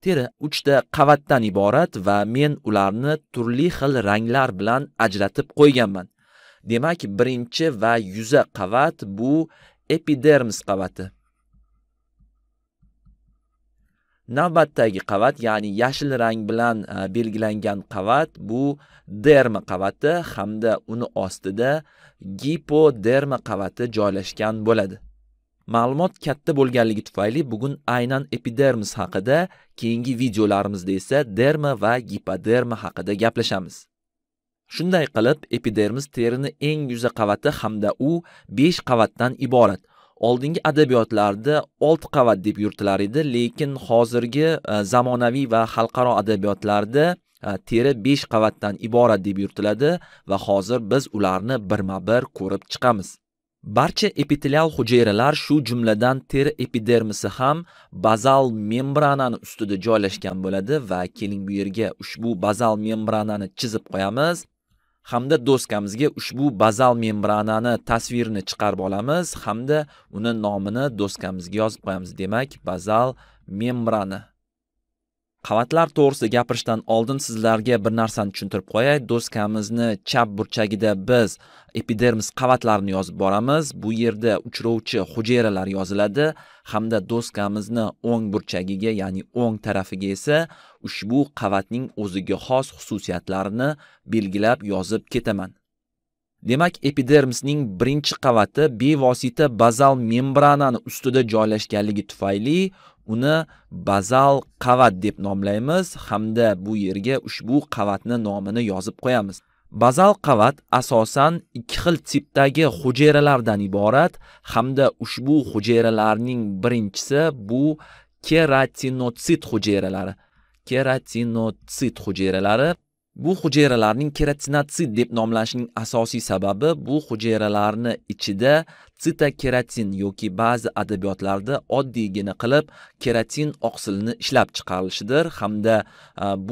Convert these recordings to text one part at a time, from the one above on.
Teri 3 ta qavatdan iborat va men ularni turli xil ranglar bilan ajratib qo'yganman. Demak, birinchi va yuza qavat bu epidermis qavati. Navbatdagi qavat, ya'ni yashil rang bilan e, belgilangan qavat bu derma qavati hamda uni ostida gipoderma qavati joylashgan bo'ladi. ma'lumot katta bo'lganligi tufayli bugun aynan epidermis haqida keyingi videolarimizda esa derma va gipoderma haqida gaplashamiz shunday qilib epidermis terini eng yuza qavati hamda u 5 qavatdan iborat oldingi adabiyotlarda 6 qavat deb yuritilar edi lekin hozirgi e, zamonaviy va xalqaro adabiyotlarda e, teri 5 qavatdan iborat deb yuritiladi va hozir biz ularni birma bir ko'rib chiqamiz barcha epitelial hujayralar shu jumladan teri epidermisi ham bazal membranani ustida joylashgan bo'ladi va keling bu yerga ushbu bazal membranani chizib qo'yamiz hamda doskamizga ushbu bazal membranani tasvirini chiqarib olamiz hamda uni nomini doskamizga yozib qo'yamiz demak bazal membrana qavatlar to'g'risida gapirishdan oldin sizlarga bir narsani tushuntirib qo'yay doskamizni chap burchagida biz epidermis qavatlarini yozib boramiz bu yerda uchrovchi hujayralar yoziladi hamda doskamizni o'ng burchagiga ya'ni o'ng tarafiga esa ushbu qavatning o'ziga xos xususiyatlarini belgilab yozib ketaman Demak, epidermisning birinchi qavati bevosita bazal membranani ustida joylashganligi tufayli uni bazal qavat deb nomlaymiz hamda bu yerga ushbu qavatni nomini yozib qo'yamiz. Bazal qavat asosan ikki xil tipdagi hujayralardan iborat hamda ushbu hujayralarning birinchisi bu keratinotsit hujayralari. Keratinotsit hujayralari Bu hujayralarning keratinatsit deb nomlanishining asosiy sababi bu hujayralarni ichida sitokeratin yoki ba'zi adabiyotlarda oddiygina qilib keratin oqsilini ishlab chiqarilishidir hamda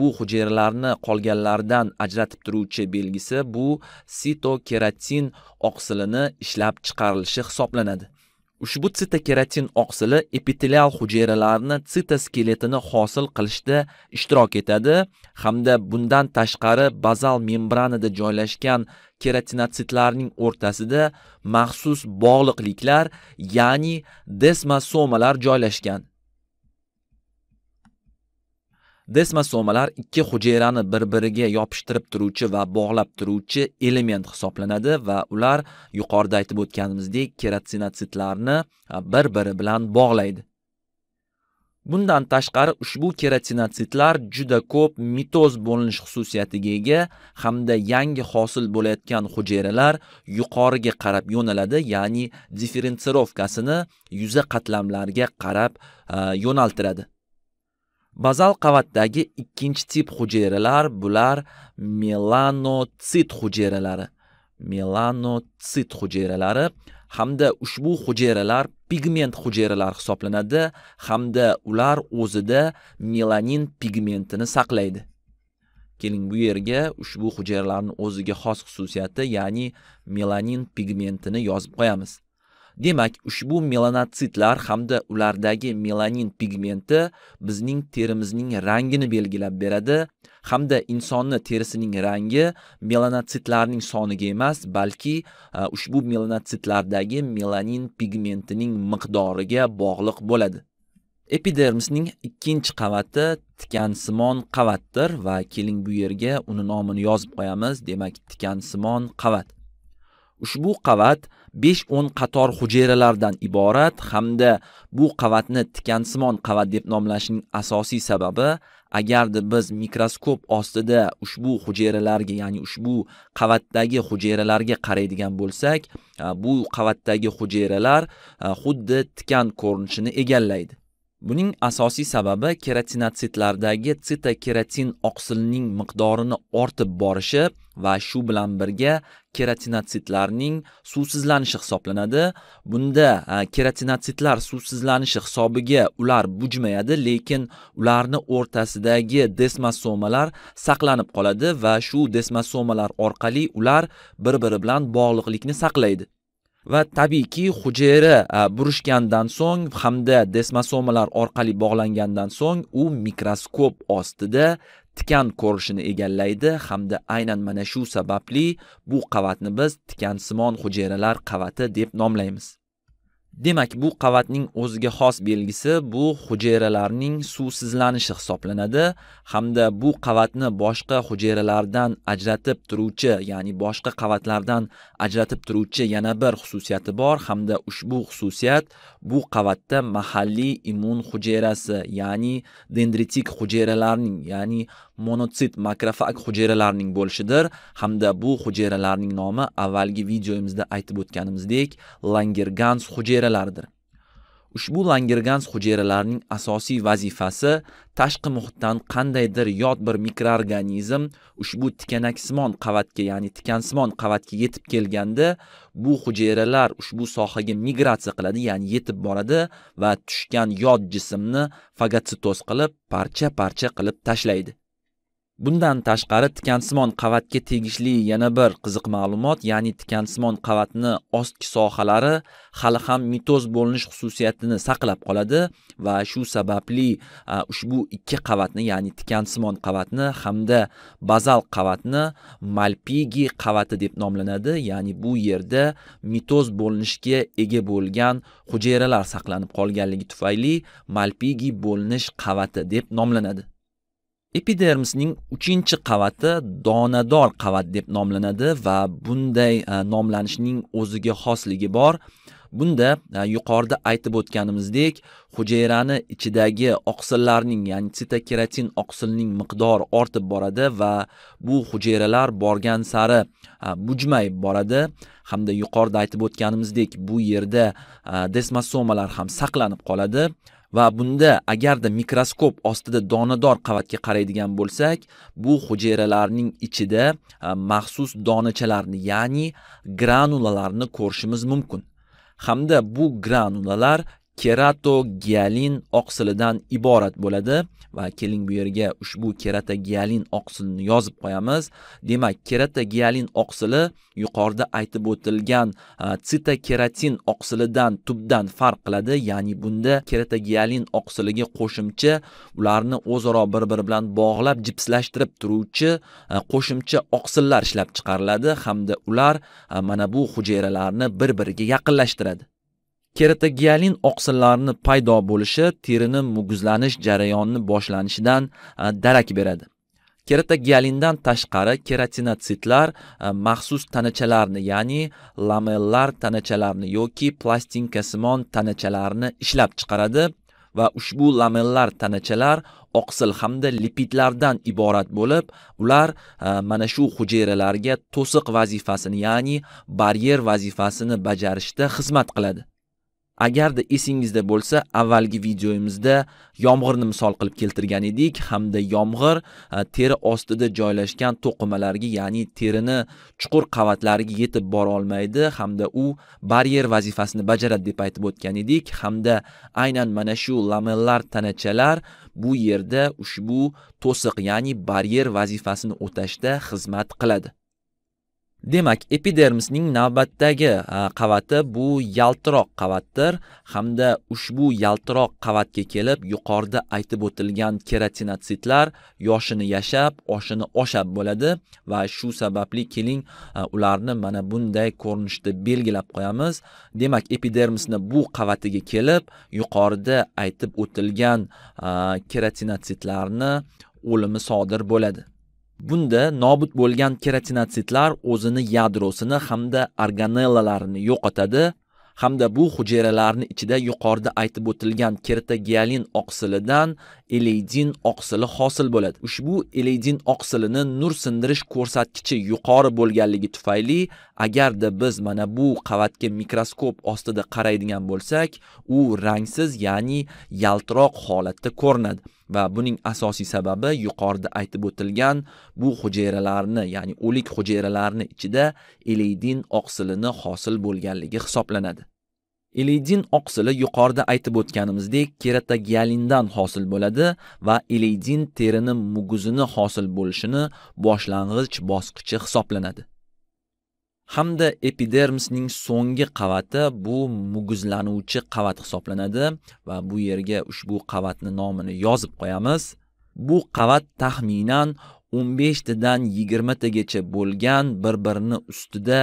bu hujayralarni qolganlardan ajratib turuvchi belgisi bu sitokeratin oqsilini ishlab chiqarilishi hisoblanadi. Ushbu sitokeratin oqsili epitelial hujayralarni sitoskeletini hosil qilishda ishtirok etadi hamda bundan tashqari bazal membranada joylashgan keratinotsitlarning o'rtasida maxsus bog'liqliklar, ya'ni desmosomalar joylashgan. Desmosomalar ikki hujayrani bir-biriga yopishtirib turuvchi va bog'lab turuvchi element hisoblanadi va ular yuqorida aytib o'tganimizdek keratinotsitlarni e, bir-biri bilan bog'laydi. Bundan tashqari ushbu keratinotsitlar juda ko'p mitoz bo'linish xususiyatiga ega hamda yangi hosil bo'layotgan hujayralar yuqoriga qarab yo'naladi, ya'ni differensirovkasini yuza qatlamlarga qarab e, yo'naltiradi. bazal qavatdagi ikkinchi tip hujayralar bular melanotsit hujayralari melanotsit hujayralari hamda ushbu hujayralar pigment hujayralari hisoblanadi hamda ular o'zida melanin pigmentini saqlaydi keling bu yerga ushbu hujayralarning o'ziga xos xususiyati ya'ni melanin pigmentini yozib qo'yamiz demak ushbu melanotsitlar hamda ulardagi melanin pigmenti bizning terimizning rangini belgilab beradi hamda insonni terisining rangi melanotsitlarning soniga emas balki e, ushbu melanotsitlardagi melanin pigmentining miqdoriga bog'liq bo'ladi Epidermisning ikkinchi qavati tikansimon qavatdir va keling bu yerga uni nomini yozib qo'yamiz. Demak, tikansimon qavat. Ushbu qavat 5-10 qator hujayralardan iborat hamda bu qavatni tikansimon qavat deb nomlashning asosiy sababi agarda biz mikroskop ostida ushbu hujayralarga, ya'ni ushbu qavatdagi hujayralarga qaraydigan bo'lsak, bu qavatdagi hujayralar xuddi tikan ko'rinishini egallaydi. buning asosiy sababi keratinotsitlardagi sitokeratin oqsilining miqdorini ortib borishi va shu bilan birga keratinotsitlarning suvsizlanishi hisoblanadi bunda e, keratinotsitlar suvsizlanishi hisobiga ular bujmayadi lekin ularni o'rtasidagi desmosomalar saqlanib qoladi va shu desmosomalar orqali ular bir biri bilan bog'liqlikni saqlaydi va tabiiyki hujayra burishgandan so'ng hamda desmosomalar orqali bog'langandan so'ng u mikroskop ostida tikan ko'rishini egallaydi hamda aynan mana shu sababli bu qavatni biz tikansimon hujayralar qavati deb nomlaymiz demak bu qavatning o'ziga xos belgisi bu hujayralarning suvsizlanishi hisoblanadi hamda bu qavatni boshqa hujayralardan ajratib turuvchi ya'ni boshqa qavatlardan ajratib turuvchi yana bir xususiyati bor hamda ushbu xususiyat bu qavatda mahalliy immun hujayrasi ya'ni dendritik hujayralarning ya'ni monotsit makrofag hujayralarning bo'lishidir hamda bu hujayralarning nomi avvalgi videomizda aytib o'tganimizdek langergans hujayra hujayralardir ushbu langirgans hujayralarining asosiy vazifasi tashqi muhitdan qandaydir yot bir mikroorganizm ushbu tikanaksimon qavatga ya'ni tikansimon qavatga yetib kelganda bu hujayralar ushbu sohaga migratsiya qiladi ya'ni yetib boradi va tushgan yod jismni fagotsitoz qilib parcha parcha qilib tashlaydi Bundan tashqari tikansimon qavatga tegishli yana bir qiziq ma'lumot, ya'ni tikansimon qavatni ostki sohalari hali ham mitoz bo'linish xususiyatini saqlab qoladi va shu sababli ushbu ikki qavatni, ya'ni tikansimon qavatni hamda bazal qavatni Malpigi qavati deb nomlanadi, ya'ni bu yerda mitoz bo'linishga ega bo'lgan hujayralar saqlanib qolganligi tufayli Malpigi bo'linish qavati deb nomlanadi. epidermisning uchinchi qavati donador qavat deb nomlanadi va bunday e, nomlanishning o'ziga xosligi bor. Bunda e, yuqorida aytib o'tganimizdek, hujayrani ichidagi oqsillarning, ya'ni sitokeratin oqsilining miqdori ortib boradi va bu hujayralar borgan sari e, bujmayib boradi hamda yuqorida aytib o'tganimizdek, bu yerda desmosomalar ham saqlanib qoladi. va bunda agarda mikroskop ostida donador qavatga qaraydigan bo'lsak, bu hujayralarning ichida maxsus donachalarni, ya'ni granulalarni ko'rishimiz mumkin. Hamda bu granulalar keratogialin oqsilidan iborat bo'ladi va keling bu yerga ushbu keratogialin oqsilini yozib qo'yamiz. Demak, keratogialin oqsili yuqorida aytib o'tilgan sitokeratin oqsilidan tubdan farq qiladi, ya'ni bunda keratogialin oqsiliga qo'shimcha ularni o'zaro bir-biri bilan bog'lab jipslashtirib turuvchi qo'shimcha oqsillar ishlab chiqariladi hamda ular mana bu hujayralarni bir-biriga yaqinlashtiradi. keratogialin oqsillarini paydo bo'lishi terini muguzlanish jarayonini boshlanishidan darak beradi keratogialindan tashqari keratinotsitlar maxsus tanachalarni ya'ni lamellar tanachalarni yoki plastinkasimon tanachalarni ishlab chiqaradi va ushbu lamellar tanachalar oqsil hamda lipidlardan iborat bo'lib ular mana shu hujayralarga to'siq vazifasini ya'ni baryer vazifasini bajarishda xizmat qiladi Agarda esingizda bo'lsa, avvalgi videoyimizda yomg'irni misol qilib keltirgan edik hamda yomg'ir e, teri ostida joylashgan to'qimalarga, ya'ni terini chuqur qavatlariga yetib bora olmaydi hamda u baryer vazifasini bajaradi deb aytib o'tgan edik hamda aynan mana shu lamellar tanachalar bu yerda ushbu to'siq, ya'ni baryer vazifasini o'tashda xizmat qiladi. demak epidermisning navbatdagi e, qavati bu yaltiroq qavatdir hamda ushbu yaltiroq qavatga kelib yuqorida aytib o'tilgan keratinotsitlar yoshini yashab oshini oshab bo'ladi va shu sababli keling e, ularni mana bunday ko'rinishda belgilab qo'yamiz demak epidermisni bu qavatiga kelib yuqorida aytib o'tilgan e, keratinotsitlarni o'limi sodir bo'ladi Bunda nobud bo'lgan keratinotsitlar o'zini yadrosini hamda organellalarini yo'qotadi hamda bu hujayralarni ichida yuqorida aytib o'tilgan keratogialin oqsilidan eleydin oqsili hosil bo'ladi. Ushbu eleydin oqsilini nur sindirish ko'rsatkichi yuqori bo'lganligi tufayli agarda biz mana bu qavatga mikroskop ostida qaraydigan bo'lsak, u rangsiz, ya'ni yaltiroq holatda ko'rinadi. va buning asosiy sababi yuqorida aytib o'tilgan bu hujayralarni, ya'ni o'lik hujayralarni ichida eleydin oqsilini hosil bo'lganligi hisoblanadi. Eleydin oqsili yuqorida aytib o'tganimizdek, keratogialindan hosil bo'ladi va eleydin terini muguzini hosil bo'lishini boshlang'ich bosqichi hisoblanadi. hamda epidermisning so'nggi qavati bu muguzlanuvchi qavat hisoblanadi va bu yerga ushbu qavatni nomini yozib qo'yamiz. Bu qavat taxminan 15 tadan 20 tagacha bo'lgan bir-birini ustida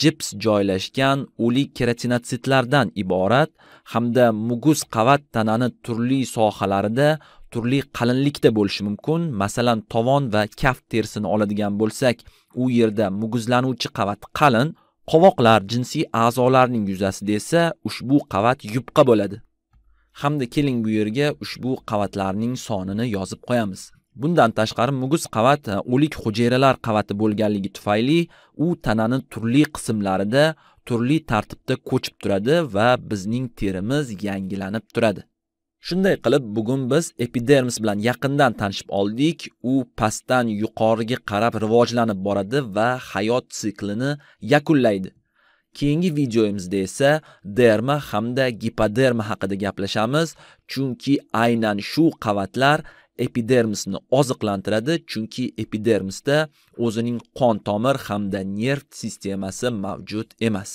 jips joylashgan o'lik keratinotsitlardan iborat hamda muguz qavat tanani turli sohalarida turli qalinlikda bo'lishi mumkin masalan tovon va kaft terisini oladigan bo'lsak u yerda muguzlanuvchi qavat qalin qovoqlar jinsiy a'zolarning yuzasida esa ushbu qavat yupqa bo'ladi hamda keling bu yerga ushbu qavatlarning sonini yozib qo'yamiz bundan tashqari muguz qavat e, o'lik hujayralar qavati bo'lganligi tufayli u tanani turli qismlarida turli tartibda ko'chib turadi va bizning terimiz yangilanib turadi Shunday qilib bugun biz epidermis bilan yaqindan tanishib oldik. U pastdan yuqoriga qarab rivojlanib boradi va hayot siklini yakunlaydi. Keyingi videoyimizda esa derma hamda gipoderma haqida gaplashamiz, chunki aynan shu qavatlar epidermisni oziqlantiradi, chunki epidermisda o'zining qon tomir hamda nerv sistemasi mavjud emas.